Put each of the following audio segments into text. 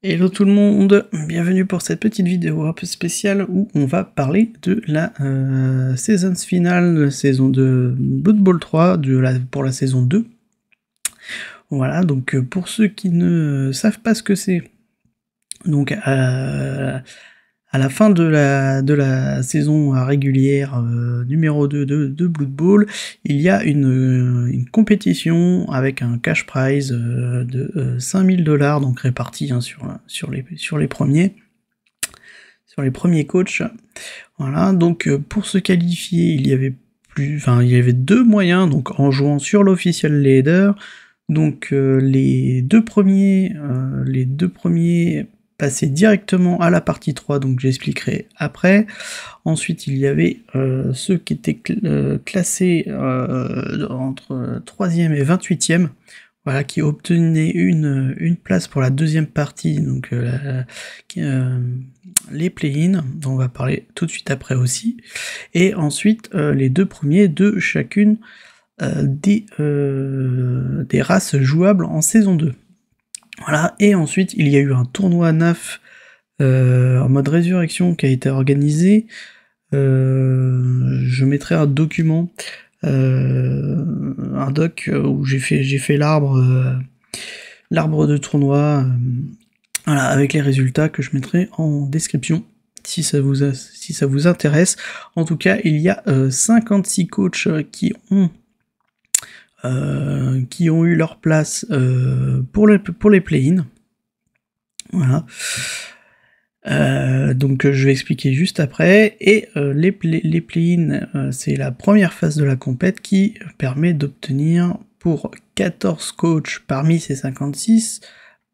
Hello tout le monde, bienvenue pour cette petite vidéo un peu spéciale où on va parler de la euh, saison finale, saison de Blood Bowl 3 de la, pour la saison 2. Voilà, donc euh, pour ceux qui ne savent pas ce que c'est, donc euh, à la fin de la, de la saison régulière euh, numéro 2 de, de, Blood Bowl, il y a une, euh, une compétition avec un cash prize euh, de 5000 dollars, donc réparti hein, sur, sur, les, sur les premiers sur les premiers coachs. Voilà, donc pour se qualifier, il y avait plus, enfin il y avait deux moyens, donc en jouant sur l'official leader. Donc les deux premiers, les deux premiers passer directement à la partie 3, donc j'expliquerai après. Ensuite, il y avait euh, ceux qui étaient euh, classés euh, entre 3e et 28e, voilà, qui obtenaient une, une place pour la deuxième partie, donc les play-ins, dont on va parler tout de suite après aussi. Et ensuite, les deux premiers de chacune des, des races jouables en saison 2 et ensuite il y a eu un tournoi NAF euh, en mode résurrection qui a été organisé. Euh, je mettrai un document, euh, un doc où j'ai fait, l'arbre, de tournoi, avec les résultats que je mettrai en description. Si ça, vous si ça vous intéresse. En tout cas, il y a 56 coachs qui ont euh, qui ont eu leur place euh, pour, le, pour les play ins Voilà. Euh, donc je vais expliquer juste après. Et les, play, les play c'est la première phase de la compète qui permet d'obtenir pour 14 coachs parmi ces 56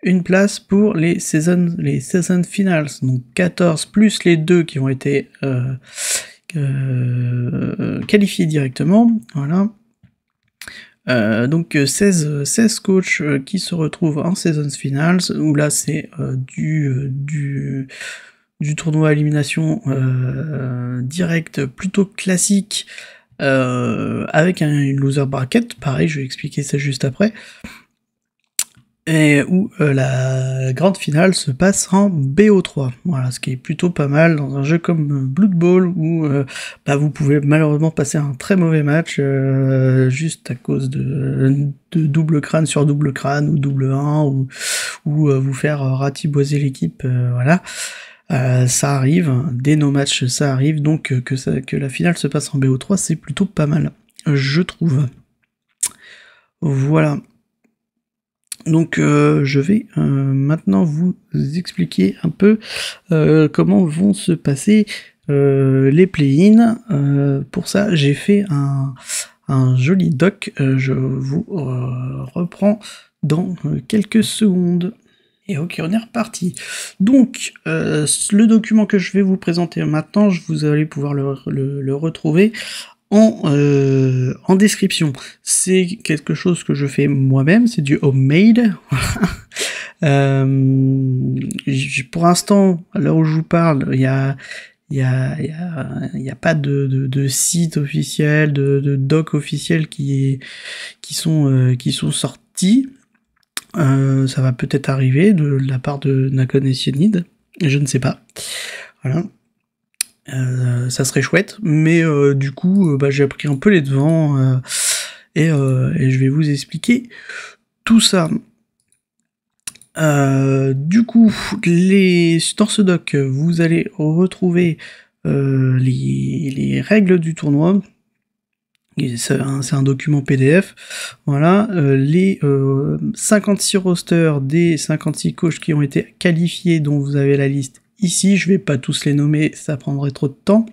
une place pour les season, les season finals. Donc 14 plus les deux qui ont été qualifiés directement. Voilà. Euh, donc 16, euh, 16 coachs euh, qui se retrouvent en Seasons Finals, où là c'est du, du, tournoi à élimination euh, direct plutôt classique avec un, une loser bracket. Pareil, je vais expliquer ça juste après et où euh, la grande finale se passe en BO3. Voilà, ce qui est plutôt pas mal dans un jeu comme euh, Blood Bowl où euh, bah, vous pouvez malheureusement passer un très mauvais match juste à cause de, double crâne sur double crâne ou double 1 ou, vous faire ratiboiser l'équipe. voilà. ça arrive, dès nos matchs ça arrive, donc que, la finale se passe en BO3, c'est plutôt pas mal, je trouve. Voilà. Donc euh, je vais euh, maintenant vous expliquer un peu euh, comment vont se passer les play-ins. pour ça, j'ai fait un, joli doc. je vous reprends dans quelques secondes. Et ok, on est reparti. Donc, le document que je vais vous présenter maintenant, je vous allez pouvoir le retrouver euh, en, description. C'est quelque chose que je fais moi-même, c'est du homemade. euh, pour l'instant, à l'heure où je vous parle, il y a, n'y a, pas de, site officiel, de, doc officiel qui, qui, sont, euh, qui sont sortis. Euh, ça va peut-être arriver de, la part de Nakon et je ne sais pas. Voilà. Euh, ça serait chouette, mais euh, du coup, euh, bah, j'ai appris un peu les devants et, je vais vous expliquer tout ça. du coup, les, dans ce doc, vous allez retrouver les, règles du tournoi. C'est un, document PDF. Voilà, les 56 rosters des 56 coachs qui ont été qualifiés, dont vous avez la liste ici. Je ne vais pas tous les nommer, ça prendrait trop de temps.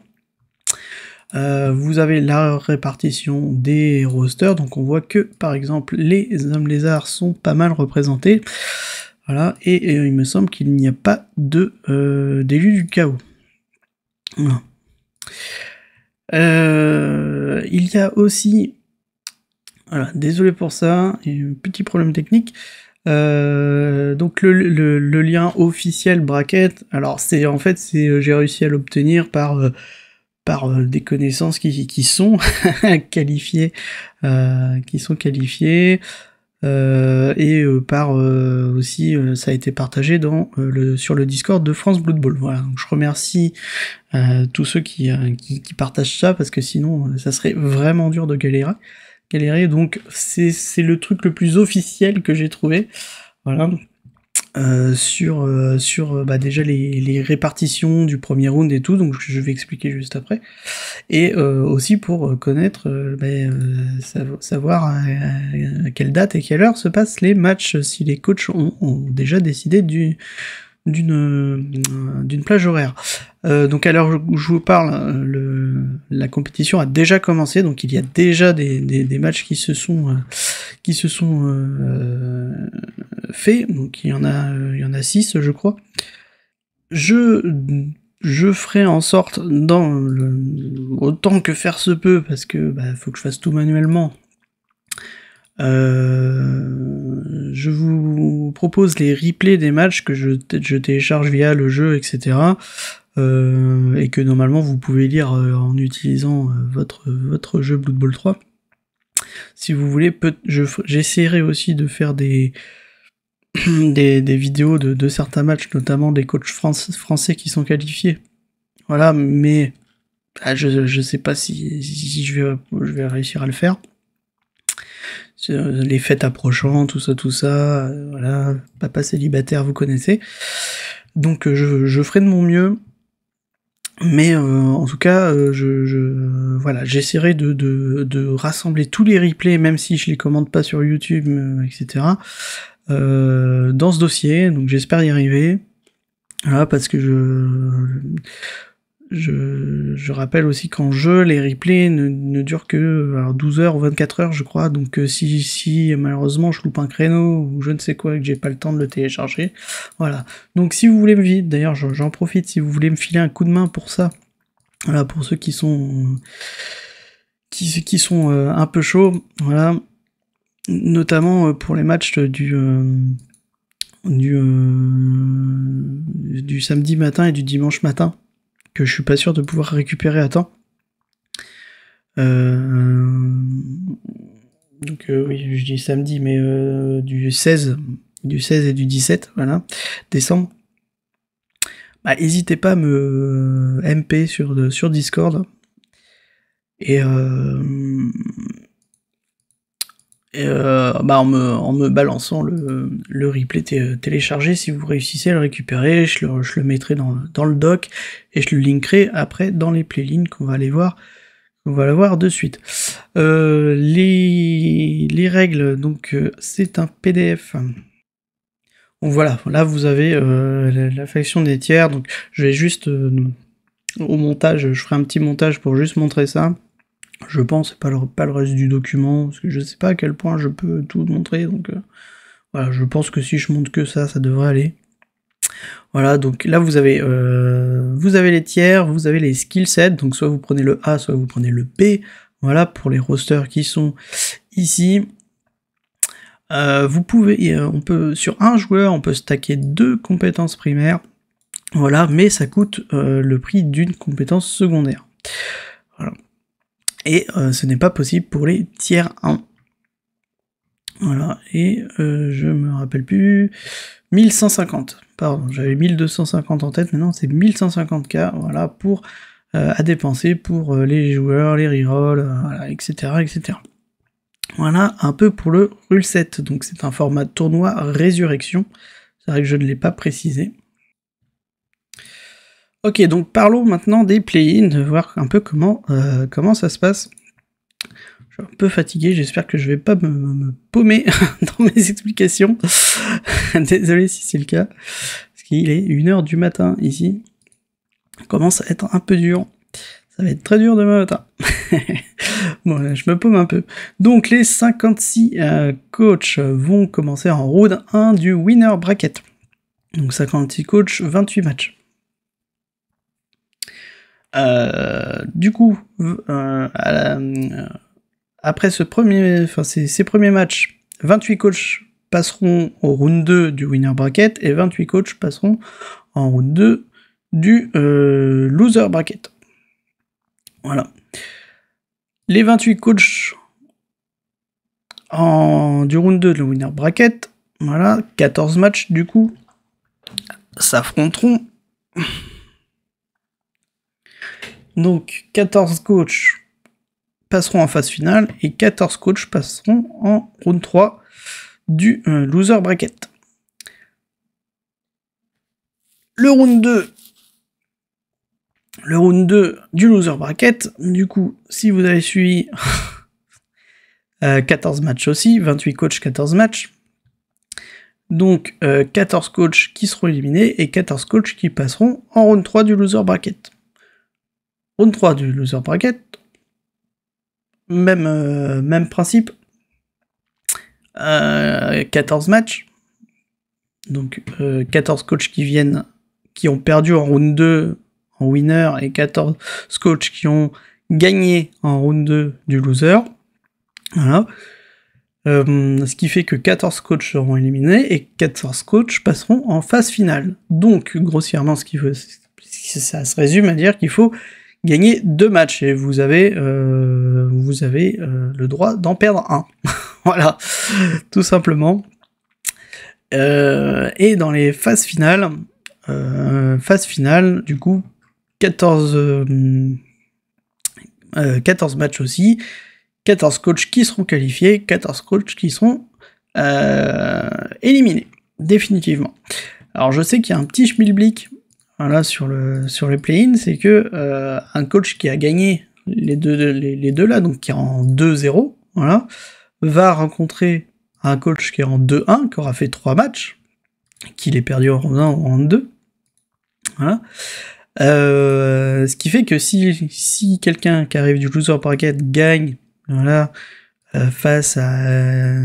Euh, vous avez la répartition des rosters, donc on voit que par exemple les hommes lézards sont pas mal représentés. Voilà, et, euh, il me semble qu'il n'y a pas de euh, d'élu du chaos. il y a aussi, voilà, désolé pour ça, un petit problème technique. Euh, donc le, lien officiel bracket, alors c'est en fait c'est euh, j'ai réussi à l'obtenir par euh, par des connaissances qui, sont qualifiées, qui sont qualifiées, et par aussi ça a été partagé dans le sur le Discord de France Blood Bowl. Voilà, je remercie tous ceux qui, qui, partagent ça parce que sinon ça serait vraiment dur de galérer. Galérer, donc c'est c'est le truc le plus officiel que j'ai trouvé. Voilà. Euh, sur, euh, sur euh, bah, déjà les, les, répartitions du premier round et tout, donc je vais expliquer juste après. Et aussi pour connaître, bah, savoir à, quelle date et quelle heure se passent les matchs, si les coachs ont déjà décidé du, euh, d'une plage horaire. Euh, donc à l'heure où je vous parle, le, la compétition a déjà commencé, donc il y a déjà des, matchs qui se sont euh, qui se sont faits. Donc il y en a il y en a six, je crois. Je je ferai en sorte dans le, autant que faire se peut parce que bah, faut que je fasse tout manuellement. Euh, je vous propose les replays des matchs que je, télécharge via le jeu, etc. Euh, et que normalement vous pouvez lire euh, en utilisant euh, votre, votre jeu Blood Bowl 3. Si vous voulez, j'essaierai aussi de faire des, des, vidéos de, certains matchs, notamment des coachs français qui sont qualifiés. Voilà, mais ah, je ne sais pas si, je, je vais réussir à le faire les fêtes approchant, tout ça, tout ça, euh, voilà, papa célibataire, vous connaissez. Donc euh, je, je ferai de mon mieux, mais euh, en tout cas, je, voilà, j'essaierai de, de, rassembler tous les replays, même si je les commande pas sur YouTube, etc. dans ce dossier, donc j'espère y arriver. Voilà, parce que je je, rappelle aussi qu'en jeu, les replays ne, ne durent que 12 h ou 24 heures, je crois. Donc euh, si, si malheureusement je loupe un créneau ou je ne sais quoi et que j'ai pas le temps de le télécharger, voilà. Donc si vous voulez me d'ailleurs j'en profite, si vous voulez me filer un coup de main pour ça, voilà, pour ceux qui sont qui, qui sont euh, un peu chauds, voilà, notamment euh, pour les matchs du du, du samedi matin et du dimanche matin que je suis pas sûr de pouvoir récupérer à temps. Euh, donc euh, oui, je dis samedi, mais euh, du 16, du 16 et du 17, voilà, décembre. Bah, n'hésitez pas à me MP sur, sur Discord. Et, euh, bah, en, me, balançant le, replay téléchargé, si vous réussissez à le récupérer, je le, mettrai dans le, doc et je le linkerai après dans les playlines qu'on va aller voir. On va le voir de suite. Euh, les, règles, donc euh, c'est un PDF. voilà, là vous avez la faction des tiers, donc je vais juste au montage, je ferai un petit montage pour juste montrer ça je pense, pas le, pas le reste du document, parce que je sais pas à quel point je peux tout montrer, donc euh, voilà, je pense que si je montre que ça, ça devrait aller. Voilà, donc là vous avez, euh, vous avez les tiers, vous avez les skill sets, donc soit vous prenez le A, soit vous prenez le B, voilà, pour les rosters qui sont ici. Euh, vous pouvez, on peut, sur un joueur, on peut stacker deux compétences primaires, voilà, mais ça coûte le prix d'une compétence secondaire. Voilà et euh, ce n'est pas possible pour les tiers 1. Voilà, et je euh, je me rappelle plus, 1150, pardon, j'avais 1250 en tête, maintenant c'est 1150K, voilà, pour, euh, à dépenser pour les joueurs, les rerolls, etc., etc. Voilà un peu pour le Rule donc c'est un format tournoi résurrection, c'est vrai que je ne l'ai pas précisé. Ok, donc parlons maintenant des play-ins, de voir un peu comment, euh, comment ça se passe. Je suis un peu fatigué, j'espère que je vais pas me, paumer dans mes explications. Désolé si c'est le cas, parce qu'il est 1h du matin ici. Ça commence à être un peu dur. Ça va être très dur demain matin. bon, je me paume un peu. Donc les 56 euh, coachs vont commencer en round 1 du winner bracket. Donc 56 coachs, 28 matchs. Euh, du coup, euh, euh, après ce premier, ces, premiers matchs, 28 coachs passeront au round 2 du winner bracket et 28 coachs passeront en round 2 du loser bracket. Voilà. Les 28 coachs du round 2 du winner bracket, voilà, 14 matchs du coup, s'affronteront donc 14 coachs passeront en phase finale et 14 coachs passeront en round 3 du euh, loser bracket. Le round 2 le round 2 du loser bracket. Du coup, si vous avez suivi 14 euh, matchs aussi, 28 coachs, 14 matchs. Donc 14 euh, coachs qui seront éliminés et 14 coachs qui passeront en round 3 du loser bracket. 3 du loser bracket. Même, euh, même principe. 14 euh, matchs. Donc 14 euh, coachs qui viennent, qui ont perdu en round 2 en winner et 14 coachs qui ont gagné en round 2 du loser. Voilà. ce qui fait que 14 coachs seront éliminés et 14 coachs passeront en phase finale. Donc, grossièrement, ce qui veut, ça se résume à dire qu'il faut gagner deux matchs et vous avez, euh, vous avez euh, le droit d'en perdre un. voilà, tout simplement. Euh, et dans les phases finales, phase finale, du coup, 14, 14 matchs aussi, 14 coachs qui seront qualifiés, 14 coachs qui seront éliminés, définitivement. Alors je sais qu'il y a un petit schmilblick sur, le, sur les play in c'est que euh, un coach qui a gagné les deux, les, deux là, donc qui est en 2-0, voilà, va rencontrer un coach qui est en 2-1, qui aura fait trois matchs, qu'il ait perdu en 1 ou en 2. Voilà. Euh, ce qui fait que si, quelqu'un qui arrive du loser bracket gagne voilà, euh, face à,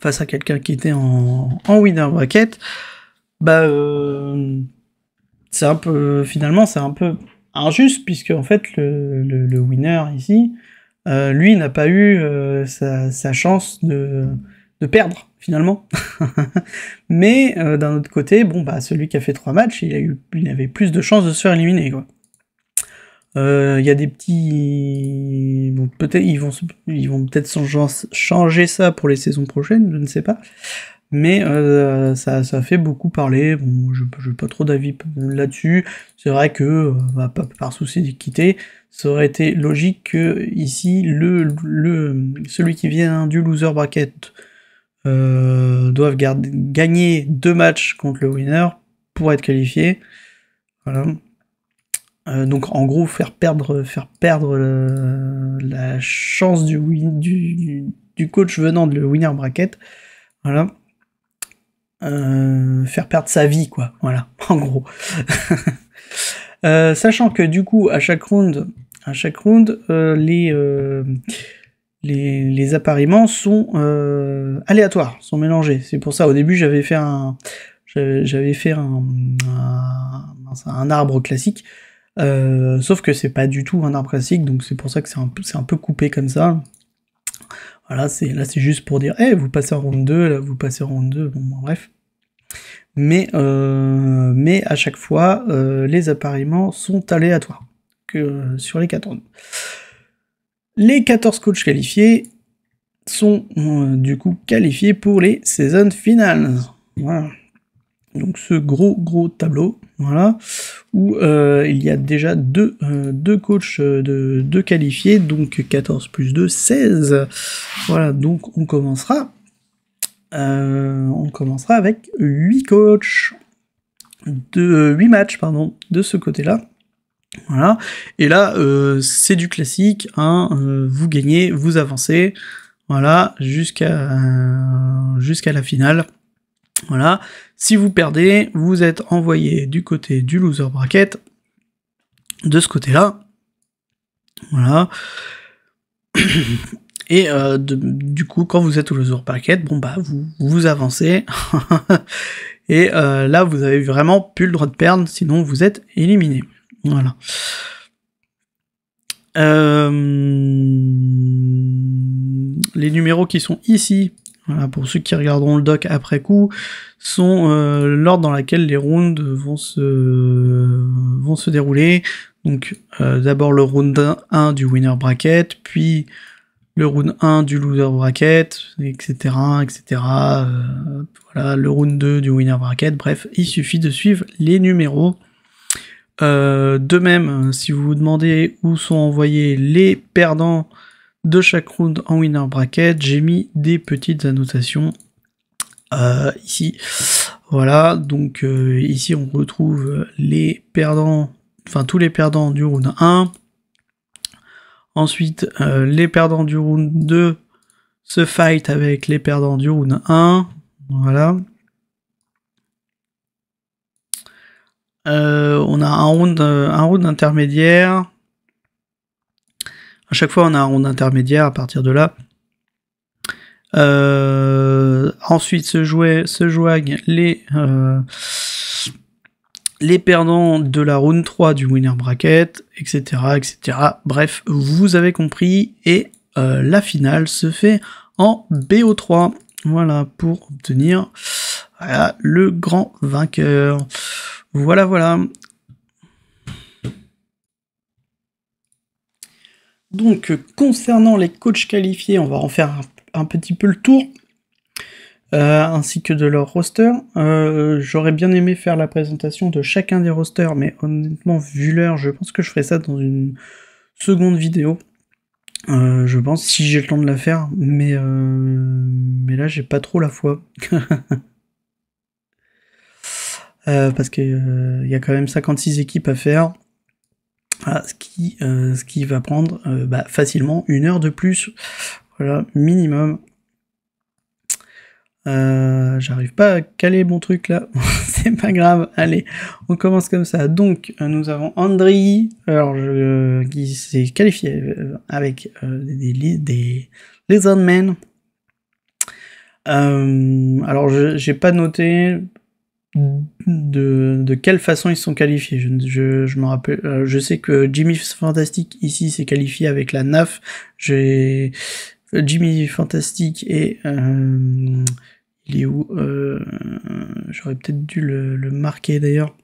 face à quelqu'un qui était en, en winner bracket, bah, c'est un peu, finalement, c'est un peu injuste puisque en fait le, le, winner ici, euh, lui n'a pas eu euh, sa, chance de, de perdre finalement. Mais euh, d'un autre côté, bon bah celui qui a fait trois matchs, il a eu, il avait plus de chances de se faire éliminer quoi. Il y a des petits, bon, peut-être ils vont, ils vont peut-être changer ça pour les saisons prochaines, je ne sais pas mais euh, ça, fait beaucoup parler. Bon, je n'ai pas trop d'avis là-dessus. C'est vrai que, euh, bah, par souci d'équité, ça aurait été logique que ici, le, celui qui vient du loser bracket euh, doive gagner deux matchs contre le winner pour être qualifié. Euh, donc en gros faire perdre faire perdre la chance du, du, coach venant de le winner bracket voilà euh, faire perdre sa vie, quoi. Voilà, en gros. Euh, sachant que du coup, à chaque round, à chaque round, euh, les, les, les appariements sont aléatoires, sont mélangés. C'est pour ça, au début, j'avais fait un, j'avais fait un, un, arbre classique. sauf que c'est pas du tout un arbre classique, donc c'est pour ça que c'est un peu coupé comme ça là, c'est juste pour dire, hey, eh, vous passez en round 2, vous passez en round 2, bon, bref. Mais, euh, mais à chaque fois, euh, les appareillements sont aléatoires que euh, sur les 14 Les 14 coachs qualifiés sont du coup qualifiés pour les saisons finales. Voilà donc ce gros gros tableau, voilà, où euh, il y a déjà deux, euh, coachs euh, de, qualifiés, donc 14 plus 2, 16. Voilà, donc on commencera. on commencera avec 8 coachs de 8 matchs pardon de ce côté là voilà et là c'est du classique hein, vous gagnez vous avancez voilà jusqu'à jusqu'à la finale voilà si vous perdez, vous êtes envoyé du côté du loser bracket, de ce côté-là. Voilà. Et euh, du coup, quand vous êtes au loser bracket, bon bah vous vous avancez. Et euh, là, vous avez vraiment plus le droit de perdre, sinon vous êtes éliminé. Voilà. Euh, les numéros qui sont ici pour ceux qui regarderont le doc après coup, sont euh, l'ordre dans lequel les rounds vont se, vont se dérouler. Donc euh, d'abord le round 1 du winner bracket, puis le round 1 du loser bracket, etc. etc. Euh, voilà, le round 2 du winner bracket, bref, il suffit de suivre les numéros. de même, si vous vous demandez où sont envoyés les perdants de chaque round en winner bracket. J'ai mis des petites annotations euh, ici. Voilà, donc euh, ici on retrouve les perdants, enfin tous les perdants du round 1. Ensuite, euh, les perdants du round 2 se fight avec les perdants du round 1. Voilà. on a un un round intermédiaire, à chaque fois, on a un round intermédiaire à partir de là. Euh, ensuite se, jouent se les, euh, les perdants de la round 3 du winner bracket, etc. etc. Bref, vous avez compris, et euh, la finale se fait en BO3. Voilà, pour obtenir le grand vainqueur. Voilà, voilà. Donc, euh, concernant les coachs qualifiés, on va en faire un, petit peu le tour, euh, ainsi que de leur roster. Euh, j'aurais bien aimé faire la présentation de chacun des rosters, mais honnêtement, vu l'heure, je pense que je ferai ça dans une seconde vidéo. je pense si j'ai le temps de la faire, mais, mais là j'ai pas trop la foi. parce qu'il y a quand même 56 équipes à faire ce, qui, euh, ce qui va prendre euh, bah, facilement une heure de plus. Voilà, minimum. Euh, j'arrive pas à caler mon truc là, c'est pas grave. Allez, on commence comme ça. Donc, nous avons Andri alors qui s'est qualifié avec des, des, des Lizardmen. alors, j'ai pas noté, de, quelle façon ils sont qualifiés. Je, me rappelle, euh, je sais que Jimmy Fantastic ici s'est qualifié avec la NAF. J'ai Jimmy Fantastic et euh, il est où euh, J'aurais peut-être dû le, marquer d'ailleurs.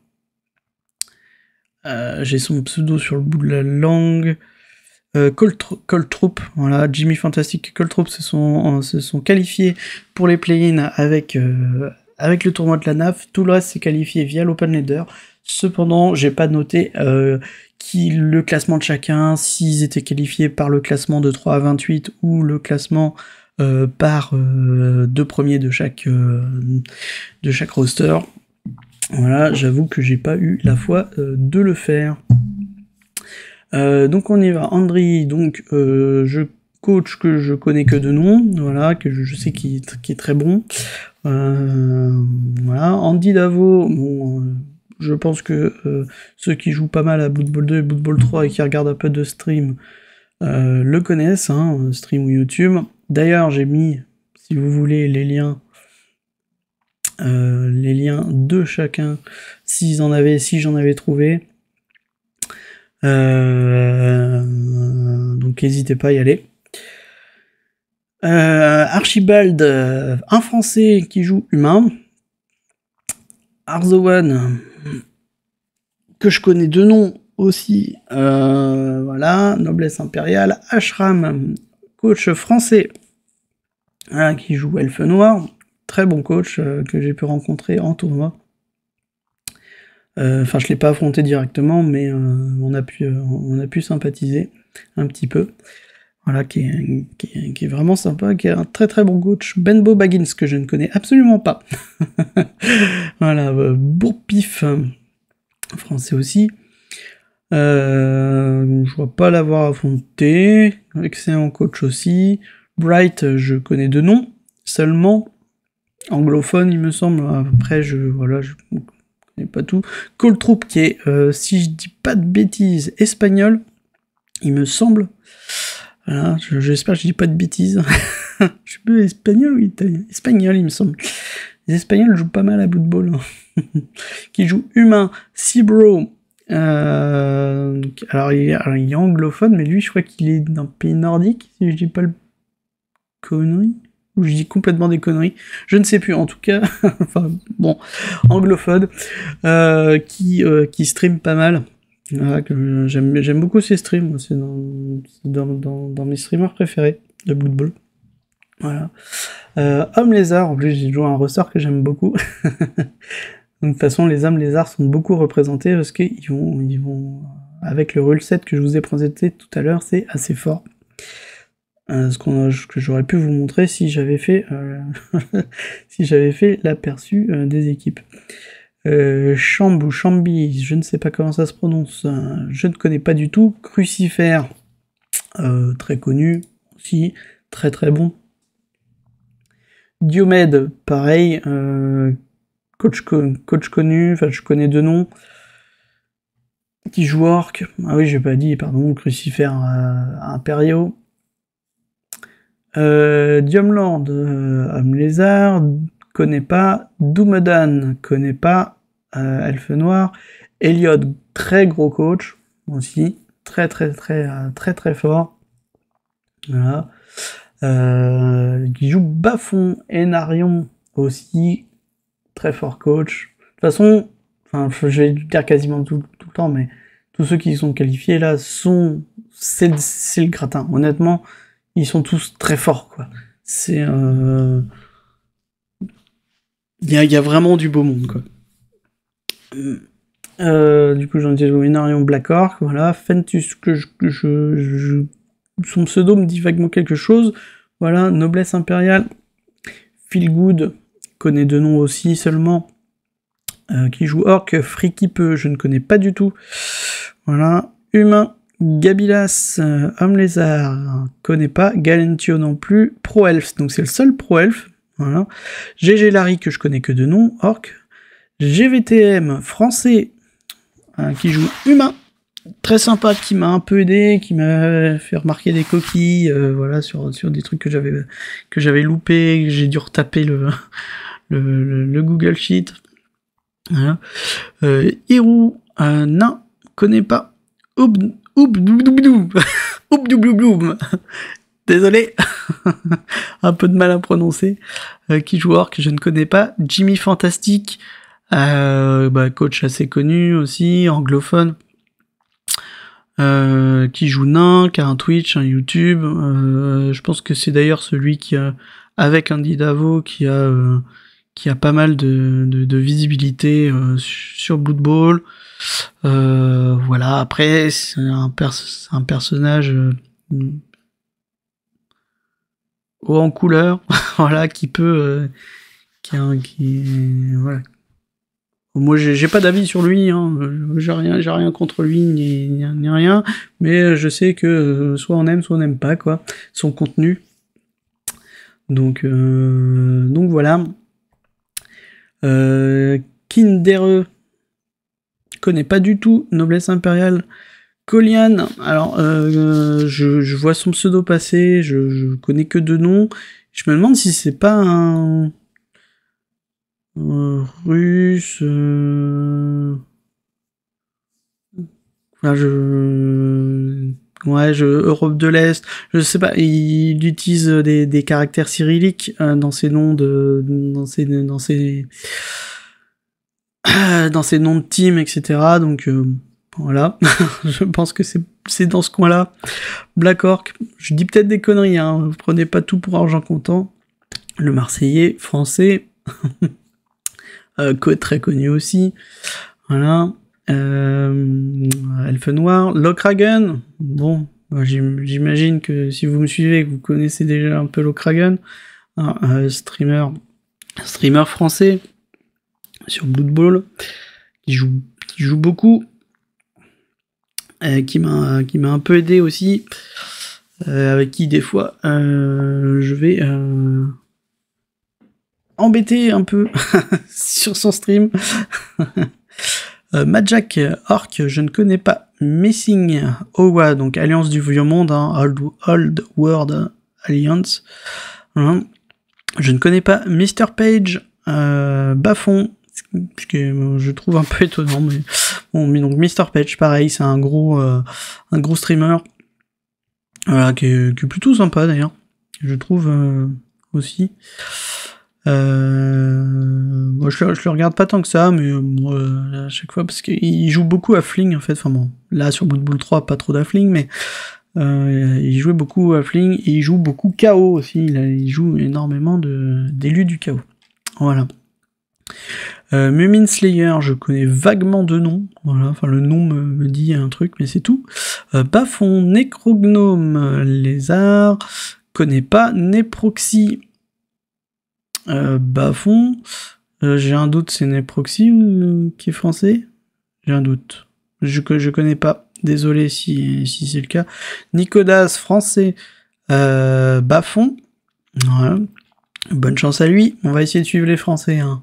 J'ai son pseudo sur le bout de la langue. Troop. voilà, Jimmy Fantastic et Troop se sont, se sont qualifiés pour les play-in avec, avec le tournoi de la NAF, tout le reste s'est qualifié via l'Open Leader. Cependant, j'ai pas noté euh, le classement de chacun, s'ils étaient qualifiés par le classement de 3 à 28 ou le classement euh, par euh, deux premiers de chaque de chaque roster. Voilà, j'avoue que j'ai pas eu la foi de le faire. donc on y va. Andri, donc je coach que je connais que de nom, voilà, que je, sais qui, est très bon. Euh, voilà, Andy Davo, euh, je pense que euh, ceux qui jouent pas mal à Bootball 2 et Bootball 3 et qui regardent un peu de stream le connaissent, hein, stream ou YouTube. D'ailleurs, j'ai mis, si vous voulez, les liens. les liens de chacun s'ils en avaient si j'en avais trouvé donc n'hésitez pas à y aller euh, Archibald, euh, un Français qui joue humain. Arzowan, euh, que je connais de nom aussi. voilà, Noblesse Impériale. Ashram, coach français hein, qui joue Elfe Noir. Très bon coach que j'ai pu rencontrer en tournoi. Enfin, je ne l'ai pas affronté directement, mais on, a pu, on a pu sympathiser un petit peu. Voilà, qui est, vraiment sympa, qui est un très très bon coach, Benbo Baggins, que je ne connais absolument pas. voilà, euh, Bourpif, euh, français aussi. Euh, je ne vois pas l'avoir affronté. Excellent coach aussi. Bright, je connais deux noms seulement. Anglophone, il me semble. Après, je voilà, je connais pas tout. Coltroup, qui est, si je dis pas de bêtises, espagnol, il me semble j'espère que je dis pas de bêtises. je suis espagnol ou italien Espagnol, il me semble. Les Espagnols jouent pas mal à de hein. Qui joue humain, Cibro. Euh, alors, il est, anglophone, mais lui, je crois qu'il est d'un pays nordique, si je dis pas le connerie. Ou je dis complètement des conneries. Je ne sais plus, en tout cas. enfin, bon, anglophone. Euh, qui, euh, qui stream pas mal. Ah, j'aime beaucoup ces streams, c'est dans, mes streamers préférés de Blood Bowl. Voilà. Euh, homme lézard, en plus j'ai joué un ressort que j'aime beaucoup. de toute façon, les hommes lézards sont beaucoup représentés parce qu'ils vont, ils vont, euh, avec le rule set que je vous ai présenté tout à l'heure, c'est assez fort. Euh, ce, qu'on que j'aurais pu vous montrer si j'avais fait, euh, si j'avais fait l'aperçu des équipes. Euh, Chambou, Chambi, je ne sais pas comment ça se prononce, hein. je ne connais pas du tout, Crucifère, euh, très connu aussi, très très bon. Diomède, pareil, euh, coach, connu, enfin je connais deux noms. Qui ah oui j'ai pas dit, pardon, Crucifère Impériaux. Euh, Diomland, euh, Homme pas. Doumedan, connais pas. Euh, elfe noir. Elliot, très gros coach aussi, très très très euh, très très, fort. Voilà. Euh, qui joue Bafon et Narion aussi, très fort coach. De toute façon, enfin, je vais le dire quasiment tout, le temps, mais tous ceux qui sont qualifiés là sont, c'est le gratin. Honnêtement, ils sont tous très forts quoi. C'est, il y, a, y a vraiment du beau monde quoi. Euh, du coup, j'en disais Black Orc, voilà, Fentus, que je, son pseudo me dit vaguement quelque chose, voilà, Noblesse Impériale, Feel Good, connaît deux noms aussi seulement, euh, qui joue Orc, Freaky Peu, je ne connais pas du tout, voilà, Humain, Gabilas, euh, Homme Lézard, connais pas, Galentio non plus, Pro Elf, donc c'est le seul Pro Elf, voilà, GG Larry que je connais que de noms, Orc, GVTM français hein, qui joue humain. Très sympa, qui m'a un peu aidé, qui m'a fait remarquer des coquilles, euh, voilà, sur, sur des trucs que j'avais que j'avais loupé, j'ai dû retaper le, le, Google Sheet. Voilà. Euh, euh connais pas. Oup, Désolé, un peu de mal à prononcer. Euh, qui joueur que je ne connais pas. Jimmy Fantastique, euh, bah, coach assez connu aussi, anglophone, euh, qui joue nain, qui a un Twitch, un YouTube. Euh, je pense que c'est d'ailleurs celui qui a, avec Andy Davo, qui a, euh, qui a pas mal de, visibilité euh, sur Blood Bowl. voilà, après, c'est un, personnage haut en couleur, voilà, qui peut. qui, a, qui voilà moi, j'ai pas d'avis sur lui, hein. j'ai rien, j'ai rien contre lui, ni, rien, mais je sais que euh, soit on aime, soit on n'aime pas, quoi, son contenu. Donc, euh, donc voilà. Euh, Kindere connaît pas du tout Noblesse Impériale. Colian, alors euh, je, vois son pseudo passer, je, je connais que deux noms. Je me demande si c'est pas un euh, russe. Euh, je. Ouais, Europe de l'Est, je sais pas, il utilise des, caractères cyrilliques euh, dans ses noms de. dans ses. dans ses. noms de team, etc. Donc, voilà. je pense que c'est dans ce coin-là. Black Orc, je dis peut-être des conneries, hein. Vous prenez pas tout pour argent comptant. Le Marseillais, français. Euh, très connu aussi. Voilà. Euh, Elfe Noir, Lokragen. Bon, bah, j'imagine que si vous me suivez, que vous connaissez déjà un peu Lokragen, un, hein, euh, streamer, streamer français sur Blood qui joue, qui joue beaucoup, euh, qui m'a un peu aidé aussi, avec qui des fois je vais embêté un peu sur son stream. euh, Majak, Orc, je ne connais pas. Missing Owa, donc Alliance du Vieux Monde, hein, old, World Alliance. Hein. Je ne connais pas Mr. Page, euh, Bafon, ce que euh, je trouve un peu étonnant, mais bon, donc Mr. Page, pareil, c'est un gros, euh, un gros streamer, qui, est, plutôt sympa d'ailleurs, je trouve euh, aussi. Euh, moi, je, le regarde pas tant que ça, mais euh, à chaque fois, parce qu'il joue beaucoup à Fling en fait. Enfin bon, là sur Blood Bowl 3, pas trop d'Affling, mais euh, il jouait beaucoup à Fling et il joue beaucoup Chaos aussi. Il, joue énormément d'élus du Chaos. Voilà. Mumin Slayer, je connais vaguement de nom Voilà, enfin le nom me, dit un truc, mais c'est tout. Euh, Bafon, Necrognome, Lézard, connaît pas. Neproxy, euh, Bafon, euh, j'ai un doute, c'est Neproxy euh, qui est français J'ai un doute. Je, je connais pas. Désolé si, c'est le cas. Nicodas, français. Bafon. Bonne chance à lui. On va essayer de suivre les Français. Hein.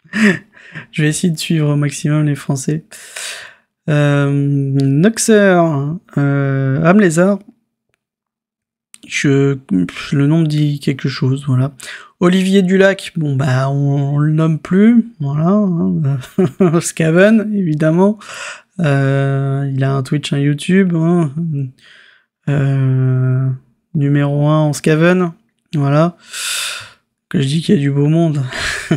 je vais essayer de suivre au maximum les Français. Noxer. Ham hein le nom dit quelque chose, voilà. Olivier Dulac, bon bah on, le nomme plus, voilà. Hein. Scaven, évidemment. Euh, il a un Twitch, un YouTube. Hein. Euh, numéro 1 en Scaven, voilà. Que je dis qu'il y a du beau monde.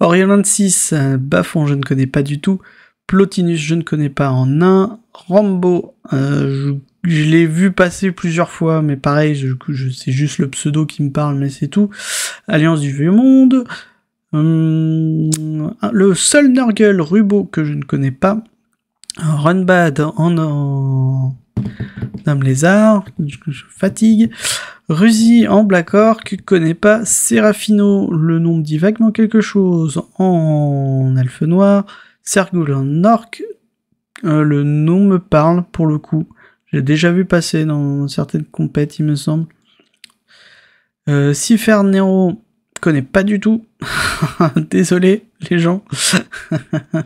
Orion 26, Bafon, je ne connais pas du tout. Plotinus, je ne connais pas en un. Rambo, euh, je je l'ai vu passer plusieurs fois, mais pareil, c'est juste le pseudo qui me parle, mais c'est tout. Alliance du Vieux Monde. Hum, le seul Nurgle Rubo que je ne connais pas. Runbad en, en Dame Lézard, je, fatigue. Ruzi en Black Orc, connais pas. Serafino, le nom me dit vaguement quelque chose en Elfe Noir. Sergul en Orc, euh, le nom me parle pour le coup. J'ai déjà vu passer dans certaines compètes, il me semble. Euh, je Nero, connais pas du tout. Désolé, les gens.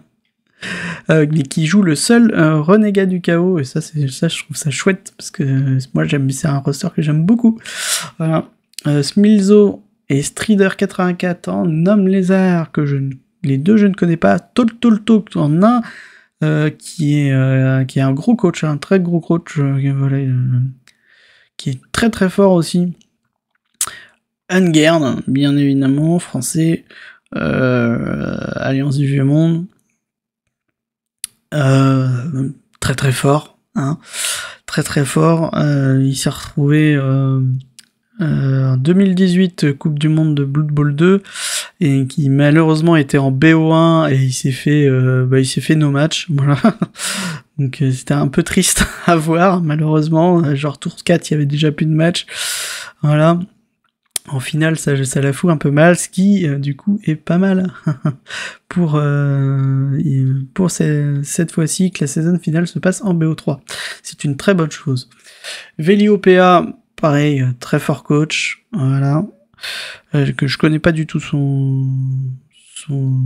Euh, mais qui joue le seul euh, renégat du chaos. Et ça, ça, je trouve ça chouette. Parce que euh, moi, j'aime, c'est un roster que j'aime beaucoup. Voilà. Smilzo et Strider84 en homme lézard, que je, les deux je ne connais pas. Toltolto en un euh, qui, est, euh, qui est un gros coach, un très gros coach, euh, qui est très très fort aussi. Ungern, bien évidemment, français, Alliance du Vieux Monde, très très fort, hein. très très fort. il s'est retrouvé euh, en 2018, Coupe du Monde de Blood Bowl 2, et qui malheureusement était en BO1 et il s'est fait, euh, bah, il s'est fait nos matchs. Voilà. Donc euh, c'était un peu triste à voir, malheureusement. Genre tour 4, il y avait déjà plus de match. Voilà. En finale, ça, ça la fout un peu mal, ce qui, du coup, est pas mal pour, pour cette fois-ci que la saison finale se passe en BO3. C'est une très bonne chose. Veliopea, pareil, euh, très fort coach, voilà, euh, que je connais pas du tout son, son,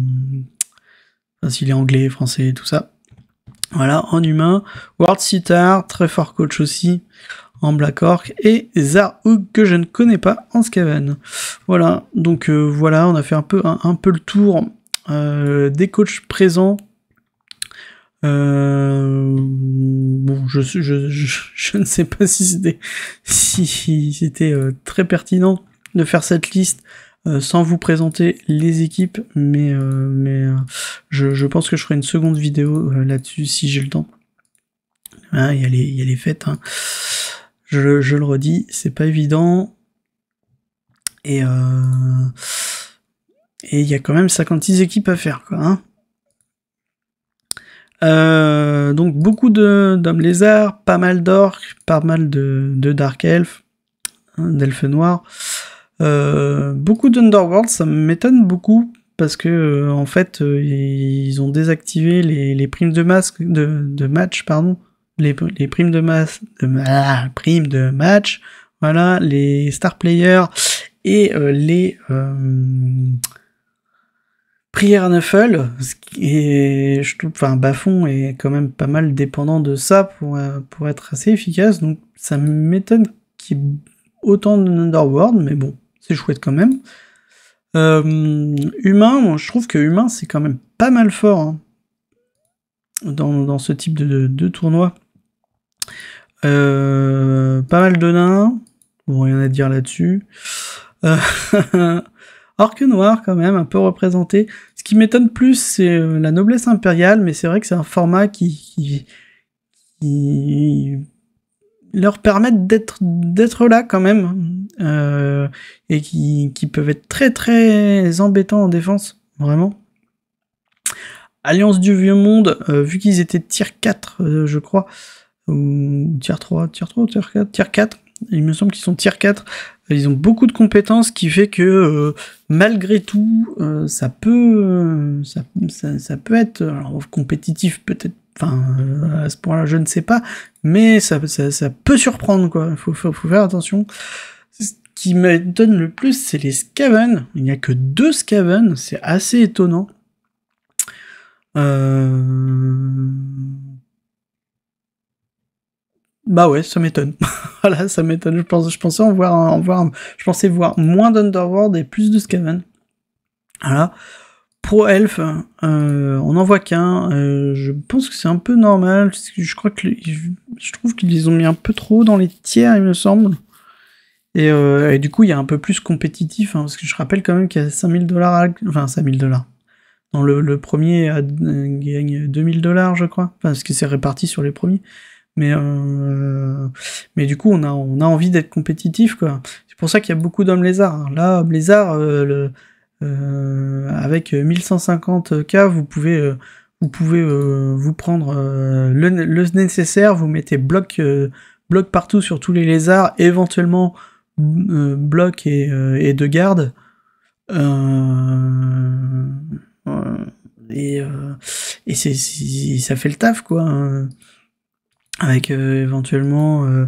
s'il est anglais, français, tout ça. Voilà, en humain, World Sitar, très fort coach aussi en Black Orc et Zarug que je ne connais pas en Skaven. Voilà, donc euh, voilà, on a fait un peu, un, peu le tour des coachs présents je, ne sais pas si c'était c'était euh, très pertinent de faire cette liste euh, sans vous présenter les équipes, mais, euh, je, pense que je ferai une seconde vidéo là-dessus si j'ai le temps. Hein, il y, a les fêtes, hein. je, le redis, c'est pas évident. Et il y a quand même 56 équipes à faire, quoi. Hein. Euh, donc beaucoup d'hommes lézards, pas mal d'Orcs, pas mal de, dark elf, hein, d'elfes noirs. Euh, beaucoup d'Underworld, ça m'étonne beaucoup parce que euh, en fait euh, ils ont désactivé les, primes de masque de, match pardon les, primes de masque, ah, primes de match voilà les star players et les Prière qui est, je trouve, enfin, Bafon est quand même pas mal dépendant de ça pour, euh, pour être assez efficace, donc ça m'étonne qu'il y ait autant d'Underworld, mais bon, c'est chouette quand même. Euh, humain, je trouve que humain, c'est quand même pas mal fort hein, dans, ce type de, tournoi. Euh, pas mal de nains, rien à dire là-dessus. Orque noir quand même, un peu représenté qui m'étonne plus, c'est euh, la noblesse impériale, mais c'est vrai que c'est un format qui, leur permet d'être d'être là quand même euh, et qui, peuvent être très très embêtants en défense vraiment Alliance du vieux monde euh, vu qu'ils étaient tier 4 je crois ou tier 3 tier 3 tier 4 tier 4 il me semble qu'ils sont tier 4. Euh, ils ont beaucoup de compétences, qui fait que euh, malgré tout, euh, ça peut, ça, peut être compétitif peut-être. Enfin, à ce point-là, je ne sais pas, mais ça, ça peut surprendre quoi. Faut, faut, faire attention. Ce qui me donne le plus, c'est les scaven. Il n'y a que deux scaven, c'est assez étonnant. Euh... Bah ouais, ça m'étonne. voilà, ça m'étonne. Je, pense, je pensais en voir, voir, je pensais voir moins d'Underworld et plus de Skaven. Voilà. Pro Elf, euh, on n'en voit qu'un. Euh, je pense que c'est un peu normal. Je crois que je trouve qu'ils les ont mis un peu trop dans les tiers, il me semble. Et, euh, du coup, il y a un peu plus compétitif, hein, parce que je rappelle quand même qu'il y a 5000 dollars, enfin 5000 dollars. Dans le, premier, gagne 2000 dollars, je crois, enfin, parce que s'est réparti sur les premiers. Mais, euh, mais du coup, on a, on a envie d'être compétitif, quoi. C'est pour ça qu'il y a beaucoup d'hommes lézards. Là, hommes lézards, euh, euh, avec 1150K, vous pouvez, vous pouvez vous prendre le, le, nécessaire, vous mettez bloc, bloc partout sur tous les lézards, éventuellement bloc et, et de garde. et et c'est ça fait le taf, quoi. Hein avec euh, éventuellement euh,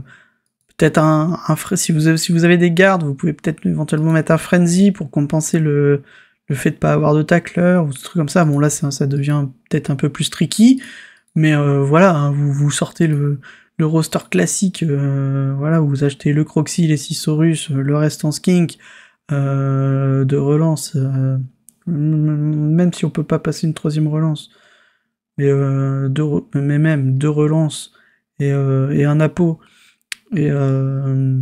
peut-être un, un si vous avez, si vous avez des gardes, vous pouvez peut-être éventuellement mettre un frenzy pour compenser le le fait de pas avoir de tacleur ou ce truc comme ça. Bon là ça, devient peut-être un peu plus tricky, mais euh, voilà, hein, vous, vous sortez le, le roster classique, voilà, où vous achetez le Croxy, les sisaurus le reste skink de relance, même si on peut pas passer une troisième relance, mais, mais même deux relances euh, et, un apo et, euh,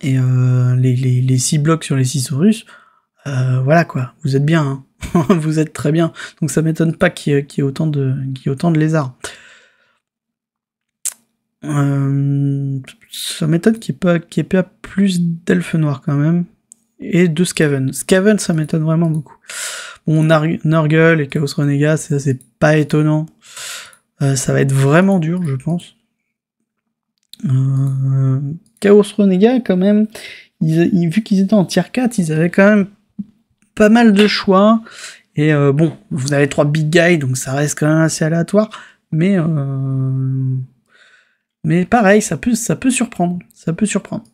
et euh, les, six blocs sur les six Saurus, voilà quoi, vous êtes bien, hein. vous êtes très bien. Donc ça m'étonne pas qu'il y, ait autant de, y autant de lézards. ça m'étonne qu'il n'y ait, pas plus d'elfes noirs quand même. Et de Skaven. Skaven, ça m'étonne vraiment beaucoup. Bon, Nurgle et Chaos ça c'est pas étonnant. Euh, ça va être vraiment dur, je pense. Euh, Chaos Renega, quand même, ils, ils, vu qu'ils étaient en tier 4, ils avaient quand même pas mal de choix. Et euh, bon, vous avez trois big guys, donc ça reste quand même assez aléatoire. Mais, mais pareil, ça peut, ça peut surprendre. Ça peut surprendre.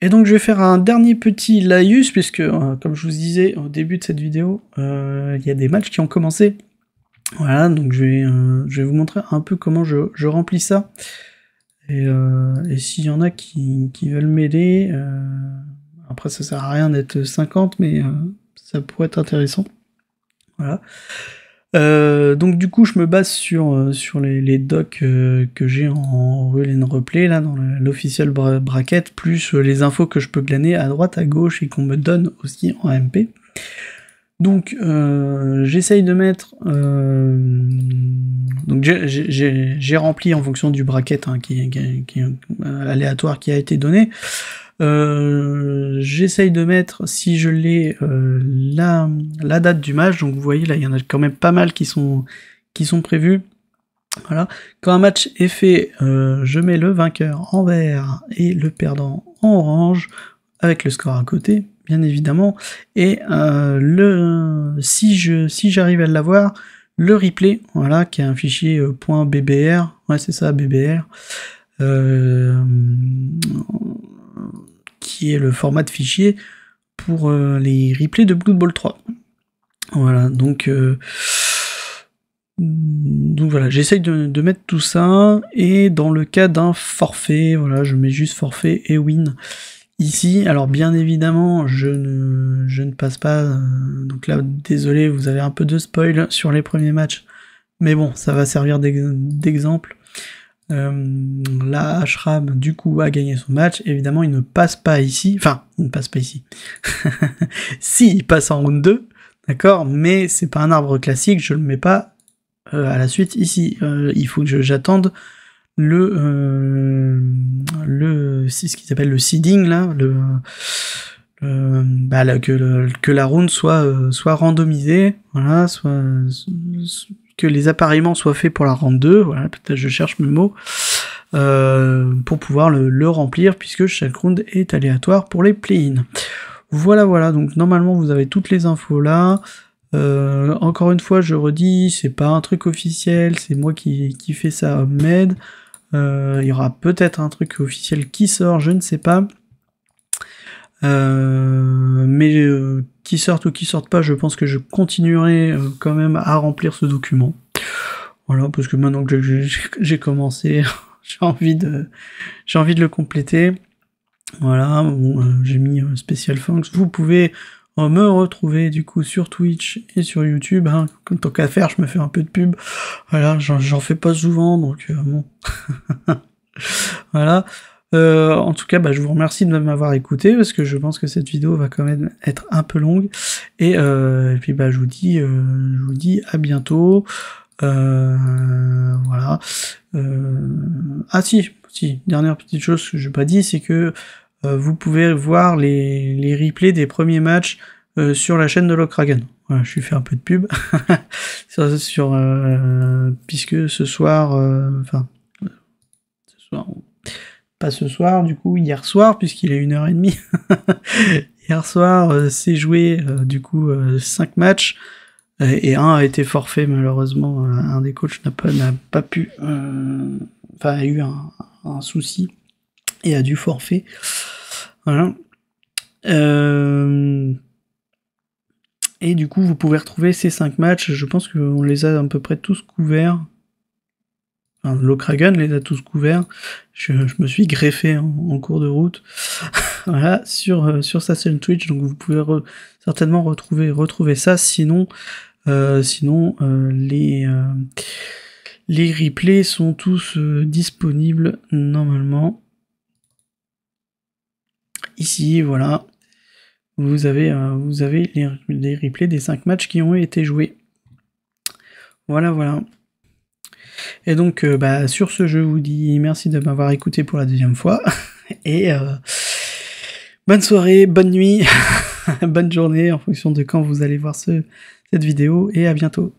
Et donc je vais faire un dernier petit laïus, puisque euh, comme je vous disais au début de cette vidéo, euh, il y a des matchs qui ont commencé. Voilà, donc je vais, euh, je vais vous montrer un peu comment je, remplis ça. Et, s'il y en a qui, qui veulent m'aider, après ça sert à rien d'être 50, mais ça pourrait être intéressant. Voilà. Euh, donc du coup, je me base sur, euh, sur les, docs euh, que j'ai en, rule and Replay, là, dans l'official bracket, plus les infos que je peux glaner à droite, à gauche, et qu'on me donne aussi en MP. Donc j'essaye de mettre... donc j'ai rempli en fonction du bracket hein, aléatoire qui a été donné. Euh, j'essaye de mettre, si je l'ai, euh, la, la, date du match. Donc vous voyez là, il y en a quand même pas mal qui sont, qui sont prévus. Voilà. Quand un match est fait, euh, je mets le vainqueur en vert et le perdant en orange, avec le score à côté, bien évidemment. Et euh, le, si je si j'arrive à l'avoir, le replay, voilà, qui est un fichier .bbr, ouais c'est ça, bbr, euh, qui est le format de fichier pour euh, les replays de Blood Ball 3. Voilà, donc, euh, donc voilà, j'essaye de, mettre tout ça, et dans le cas d'un forfait, voilà, je mets juste forfait et win ici. Alors bien évidemment, je ne, je ne passe pas, euh, donc là, désolé, vous avez un peu de spoil sur les premiers matchs, mais bon, ça va servir d'exemple. Euh, là, Ashram, du coup, a gagné son match. Évidemment, il ne passe pas ici. Enfin, il ne passe pas ici. si, il passe en round 2, d'accord Mais c'est pas un arbre classique, je le mets pas euh, à la suite ici. Euh, il faut que j'attende le... le ce qui s'appelle le seeding, là, le... Bah, que, que la round soit, soit randomisée, voilà, soit, que les appareillements soient faits pour la rente 2, voilà, peut-être je cherche mes mots, euh, pour pouvoir le, remplir, puisque chaque round est aléatoire pour les play-in. Voilà, voilà, donc normalement vous avez toutes les infos là. Euh, encore une fois, je redis, c'est pas un truc officiel, c'est moi qui, fais ça HomeMed. Euh, il y aura peut-être un truc officiel qui sort, je ne sais pas. Euh, mais euh, qui sortent ou qui sortent pas, je pense que je continuerai euh, quand même à remplir ce document. Voilà, parce que maintenant que j'ai commencé, j'ai envie de, j'ai envie de le compléter. Voilà, j'ai mis spécial funks. Vous pouvez me retrouver du coup sur Twitch et sur YouTube. Hein. Tant qu'à faire, je me fais un peu de pub. Voilà, j'en fais pas souvent, donc bon. voilà. Euh, en tout cas, bah, je vous remercie de m'avoir écouté parce que je pense que cette vidéo va quand même être un peu longue. Et, euh, puis bah, je vous dis, euh, je vous dis à bientôt. voilà. Ah si, si, dernière petite chose que je n'ai pas dit, c'est que vous pouvez voir les, replays des premiers matchs sur la chaîne de Lokragen. je suis fait un peu de pub sur, puisque ce soir, enfin, ce soir pas ce soir, du coup, hier soir, puisqu'il est une heure et demie, hier soir, c'est euh, joué, euh, du coup, 5 euh, matchs. Et, un a été forfait, malheureusement. Un des coachs n'a pas, pas pu. Enfin, a eu un, souci et a dû forfait. Voilà. Et du coup, vous pouvez retrouver ces 5 matchs. Je pense qu'on les a à peu près tous couverts. Enfin, les a tous couverts. Je, me suis greffé en, cours de route. voilà, sur, euh, sur sa chaîne Twitch. Donc vous pouvez certainement retrouver, retrouver ça. Sinon, euh, sinon euh, les, les replays sont tous disponibles normalement. Ici, voilà. Vous avez, vous avez les, les replays des 5 matchs qui ont été joués. Voilà, voilà. Et donc, euh, bah, sur ce, je vous dis merci de m'avoir écouté pour la deuxième fois. Et euh, bonne soirée, bonne nuit, bonne journée en fonction de quand vous allez voir cette vidéo. Et à bientôt.